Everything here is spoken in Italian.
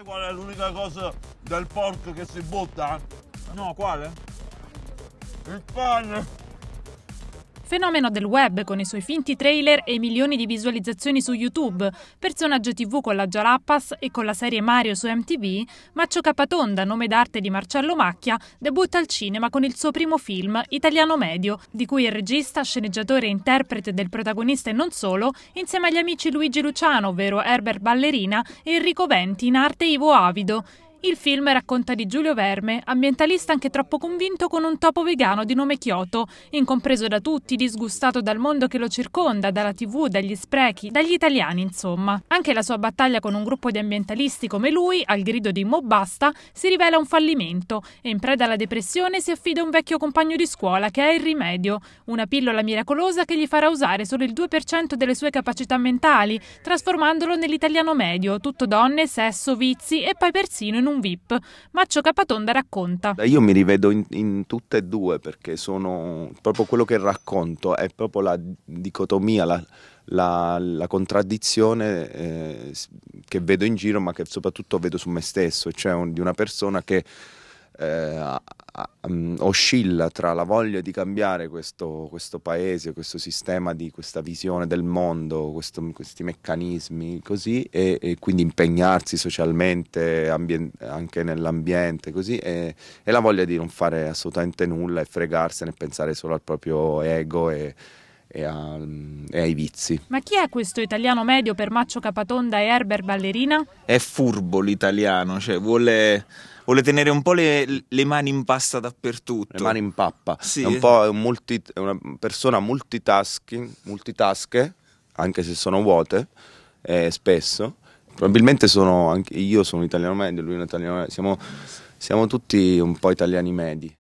Sai qual è l'unica cosa del porco che si butta? No, quale? Il pane! Fenomeno del web con i suoi finti trailer e milioni di visualizzazioni su YouTube, personaggio TV con la Jalapas e con la serie Mario su MTV, Maccio Capatonda, nome d'arte di Marcello Macchia, debutta al cinema con il suo primo film, Italiano Medio, di cui è regista, sceneggiatore e interprete del protagonista e non solo, insieme agli amici Luigi Luciano, ovvero Herbert Ballerina, e Enrico Venti in arte Ivo Avido. Il film racconta di Giulio Verme, ambientalista anche troppo convinto con un topo vegano di nome Kyoto, incompreso da tutti, disgustato dal mondo che lo circonda, dalla tv, dagli sprechi, dagli italiani insomma. Anche la sua battaglia con un gruppo di ambientalisti come lui, al grido di Mobasta, si rivela un fallimento e in preda alla depressione si affida a un vecchio compagno di scuola che è il rimedio, una pillola miracolosa che gli farà usare solo il 2% delle sue capacità mentali, trasformandolo nell'italiano medio, tutto donne, sesso, vizi e poi persino in un VIP. Maccio Capatonda racconta. Io mi rivedo in, in tutte e due perché sono proprio quello che racconto, è proprio la dicotomia, la, la, la, contraddizione eh, che vedo in giro, ma che soprattutto vedo su me stesso, cioè un, di una persona che eh, mm, oscilla tra la voglia di cambiare questo, questo, paese, questo sistema di questa visione del mondo, questo, questi meccanismi così e, e quindi impegnarsi socialmente anche nell'ambiente così e, e, la voglia di non fare assolutamente nulla e fregarsene e pensare solo al proprio ego e, e, a, mm, e, ai vizi. Ma chi è questo italiano medio per Maccio Capatonda e Herbert Ballerina? È furbo l'italiano, cioè vuole vuole tenere un po' le, le mani in pasta dappertutto. Le mani in pappa. Sì. È un po' è un multi, è una persona multitasking, multitasche, anche se sono vuote, eh, spesso. Probabilmente sono anche, io sono un italiano medio, lui è un italiano medio, siamo, siamo tutti un po' italiani medi.